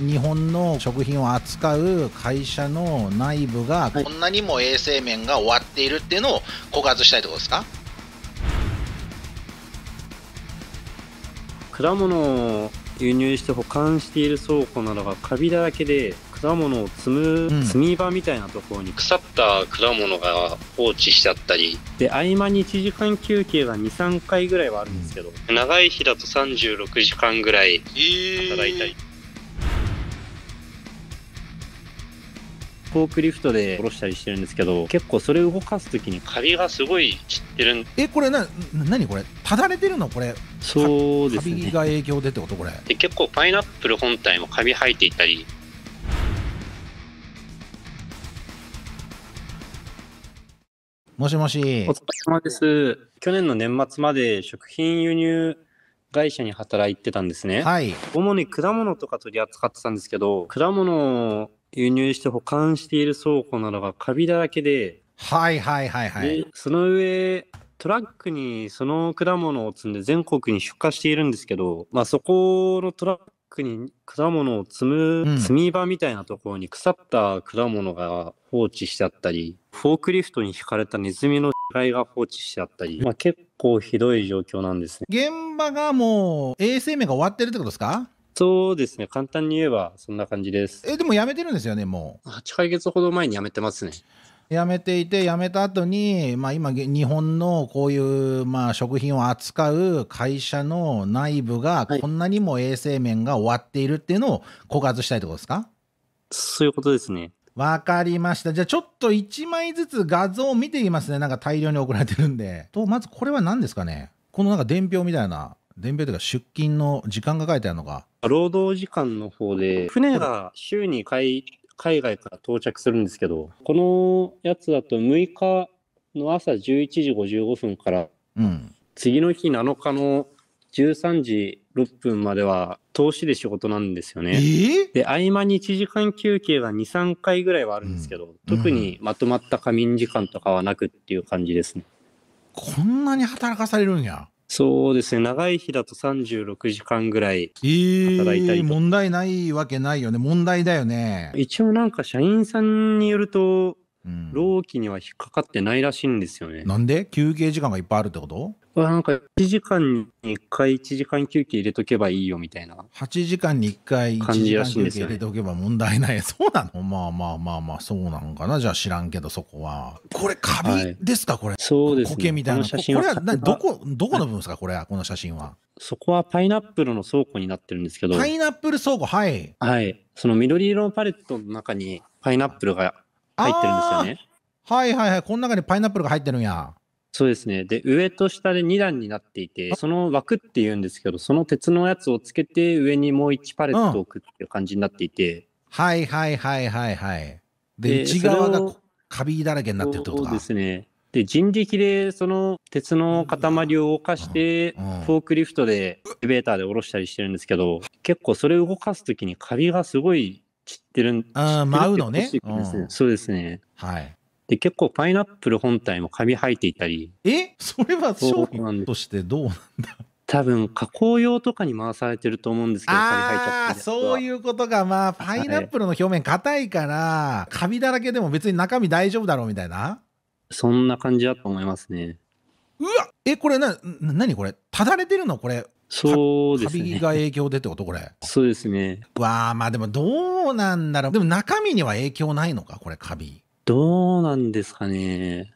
日本の食品を扱う会社の内部が、こんなにも衛生面が終わっているっていうのを告発したいところですか果物を輸入して保管している倉庫などがカビだらけで果物を積む積み場みたいなところに、うん、腐った果物が放置しちゃったりで合間に1時間休憩が23回ぐらいはあるんですけど、長い日だと36時間ぐらい働いたり、えーフォークリフトで下ろしたりしてるんですけど、結構それ動かすときにカビがすごい散ってるえ、これな、な、なにこれただれてるのこれ。そうですね。カビが影響でってことこれ。で、結構パイナップル本体もカビ生えていたり、もしもし。お疲れ様です。去年の年末まで食品輸入会社に働いてたんですね。はい。主に果物とか取り扱ってたんですけど、果物輸入して保管している倉庫などがカビだらけで、はいはいはいはい。その上、トラックにその果物を積んで全国に出荷しているんですけど、まあ、そこのトラックに果物を積む積み場みたいなところに腐った果物が放置しちゃったり、フォークリフトに引かれたネズミの死骸が放置しちゃったり、まあ、結構ひどい状況なんですね。現場がもう衛生面が終わってるってことですかそうですね、簡単に言えばそんな感じです。え、でも辞めてるんですよね、もう。8ヶ月ほど前に辞めてますね。辞めていて、辞めた後に、まあ今、日本のこういう、まあ食品を扱う会社の内部が、こんなにも衛生面が終わっているっていうのを告発したいとことですか、はい、そういうことですね。わかりました。じゃあちょっと1枚ずつ画像を見ていますね。なんか大量に送られてるんで。と、まずこれは何ですかねこのなんか伝票みたいな伝票というか出勤の時間が書いてあるのか。労働時間の方で、船が週に海海外から到着するんですけど、このやつだと6日の朝11時55分から、うん、次の日7日の13時6分までは投資で仕事なんですよね。えー、で合間に1時間休憩が23回ぐらいはあるんですけど、うん、特にまとまった仮眠時間とかはなくっていう感じですね。こんなに働かされるんや。そうですね、長い日だと36時間ぐらい働いたり、えー、問題ないわけないよね、問題だよね。一応なんか社員さんによると、うん、労基には引っかかってないらしいんですよね。なんで休憩時間がいっぱいあるってことはなんか1時間に1回1時間休憩入れとけばいいよみたいな。8時間に1回1時間休憩入れとけば問題ない。いね、そうなのまあまあまあまあ、そうなのかなじゃあ知らんけどそこは。これカビですか、はい、これ。そうです、ね。苔みたいな。ここれは何どこ、どこの部分ですかこれは、この写真は。そこはパイナップルの倉庫になってるんですけど。パイナップル倉庫はい。はい。その緑色のパレットの中にパイナップルが入ってるんですよね。はいはいはい。この中にパイナップルが入ってるんや。そうですね。で、上と下で2段になっていて、その枠っていうんですけど、その鉄のやつをつけて、上にもう1パレット置くっていう感じになっていて。はいはいはいはいはい。で、内側がカビだらけになってるってことか。そうですね。で、人力でその鉄の塊を動かして、フォークリフトでエレベーターで下ろしたりしてるんですけど、結構それを動かすときにカビがすごい散ってるんああ、舞うのね。そうですね。はい。で、結構パイナップル本体もカビ生えていたり。えそれは商品としてどうなんだ多分加工用とかに回されてると思うんですけど、ああ、そういうことが、まあ、パイナップルの表面硬いから、はい、カビだらけでも別に中身大丈夫だろうみたいな。そんな感じだと思いますね。うわえ、これな、な、何これただれてるのこれ。そうですね。カビが影響でってことこれ。そうですね。わあまあでもどうなんだろう。でも中身には影響ないのかこれ、カビ。どうなんですかね。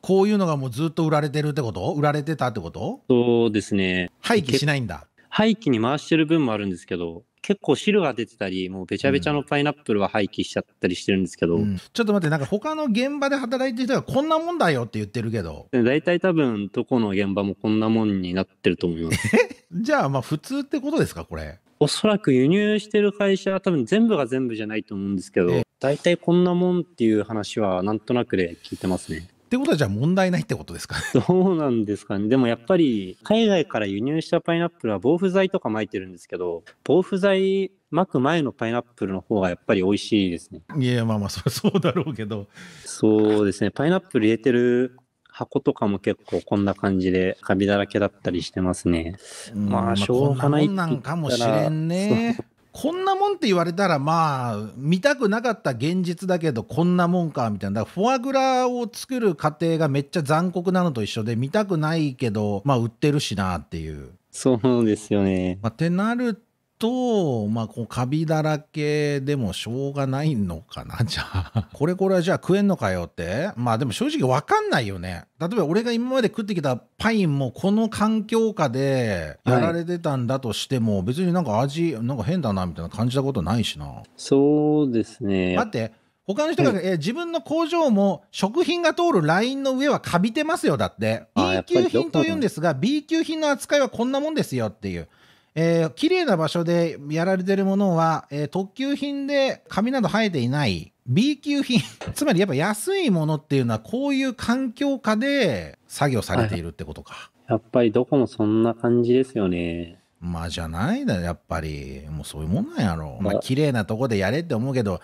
こういうのがもうずっと売られてるってこと売られてたってことそうですね。廃棄しないんだ。廃棄に回してる分もあるんですけど、結構汁が出てたり、もうべちゃべちゃのパイナップルは廃棄しちゃったりしてるんですけど。うん、ちょっと待って、なんか他の現場で働いてる人がこんなもんだよって言ってるけど。大体多分、どこの現場もこんなもんになってると思います。じゃあ、まあ普通ってことですか、これ。おそらく輸入してる会社は多分全部が全部じゃないと思うんですけど、大体こんなもんっていう話はなんとなくで聞いてますね。ってことはじゃあ問題ないってことですかそ うなんですかね。でもやっぱり海外から輸入したパイナップルは防腐剤とか巻いてるんですけど、防腐剤巻く前のパイナップルの方がやっぱり美味しいですね。いやまあまあそ そうだろうけど。そうですね。パイナップル入れてる箱とかも結構こんな感じでカビだらけだったりしてますね。まあしょうがないなんかもしれんね。こんなもんって言われたらまあ見たくなかった現実だけどこんなもんかみたいなだからフォアグラを作る過程がめっちゃ残酷なのと一緒で見たくないけどまあ売ってるしなっていう。そうですよね。まあ、ってなると、まあ、こうカビだらけでもしょうがないのかな じゃあこれこれはじゃあ食えんのかよってまあでも正直わかんないよね例えば俺が今まで食ってきたパインもこの環境下でやられてたんだとしても、はい、別になんか味なんか変だなみたいな感じたことないしなそうですね待って他の人が、はい、え自分の工場も食品が通るラインの上はカビてますよだって B 級品というんですが B 級品の扱いはこんなもんですよっていうえー、綺麗な場所でやられてるものは、えー、特級品で髪など生えていない B 級品 つまりやっぱ安いものっていうのはこういう環境下で作業されているってことか、はい、やっぱりどこもそんな感じですよねまあじゃないだやっぱりもうそういうもんなんやろまあ綺麗なとこでやれって思うけど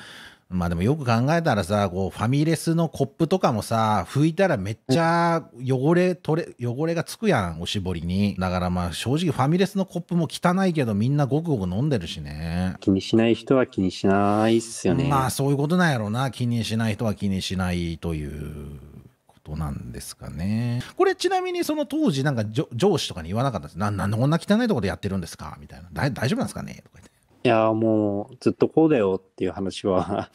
まあでもよく考えたらさこうファミレスのコップとかもさ拭いたらめっちゃ汚れ取れ汚れがつくやんおしぼりにだからまあ正直ファミレスのコップも汚いけどみんなごくごく飲んでるしね気にしない人は気にしないっすよねまあそういうことなんやろうな気にしない人は気にしないということなんですかね。これちなみにその当時なんか上司とかに言わなかったです。なんでこんな汚いところでやってるんですかみたいな。大丈夫なんですかねとか言って。いやもうずっとこうだよっていう話は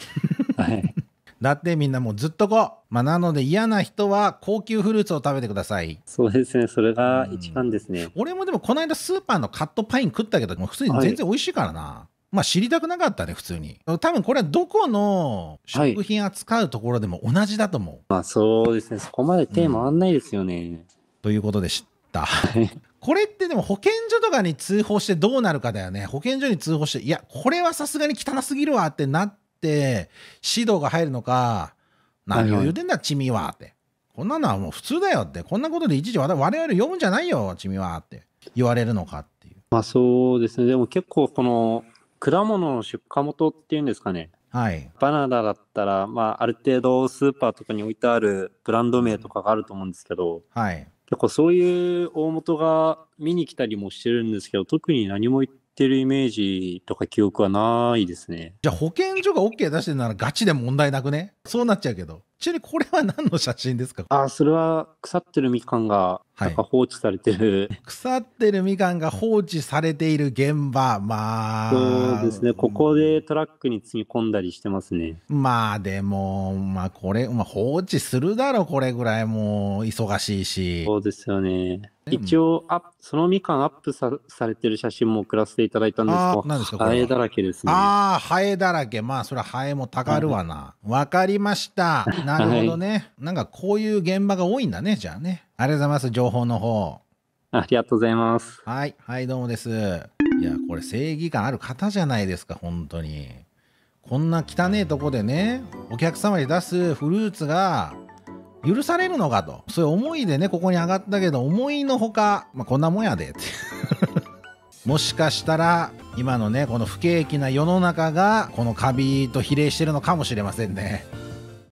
はい、だってみんなもうずっとこう、まあ、なので嫌な人は高級フルーツを食べてくださいそうですねそれが一番ですね、うん、俺もでもこの間スーパーのカットパイン食ったけどもう普通に全然美味しいからな、はい、まあ知りたくなかったね普通に多分これはどこの食品扱うところでも同じだと思う、はい、まあそうですねそこまで手回んないですよね、うん、ということでしたこれってでも保健所とかに通報してどうなるかだよね。保健所に通報して、いや、これはさすがに汚すぎるわってなって、指導が入るのか、何を言うてんだ、チミはって。こんなのはもう普通だよって。こんなことでいちいち我々読むんじゃないよ、チミはって言われるのかっていう。まあそうですね。でも結構この果物の出荷元っていうんですかね。はい、バナナだったら、まあ、ある程度スーパーとかに置いてあるブランド名とかがあると思うんですけど、はい、やっぱそういう大元が見に来たりもしてるんですけど、特に何も言ってるイメージとか記憶はないですね。じゃあ保健所が OK 出してるならガチで問題なくねそうなっちゃうけど。ちなみにこれは何の写真ですかあ、それは腐ってるみかんがなんか放置されてる、腐ってるみかんが放置されている現場まあそうですねここでトラックに積み込んだりしてますねまあでもまあこれ、まあ、放置するだろこれぐらいもう忙しいしそうですよね一応アそのみかんアップさされてる写真も送らせていただいたんですけどハエだらけですねああハエだらけまあそれはハエもたがるわなわ、かりましたなるほどね、はい、なんかこういう現場が多いんだねじゃあねありがとうございます。情報の方。ありがとうございます。はい、はい、どうもです。いや、これ正義感ある方じゃないですか、本当に。こんな汚えとこでね、お客様に出すフルーツが許されるのかと。そういう思いでね、ここに上がったけど、思いのほか、まあ、こんなもんやで、って。もしかしたら、今のね、この不景気な世の中が、このカビと比例してるのかもしれませんね。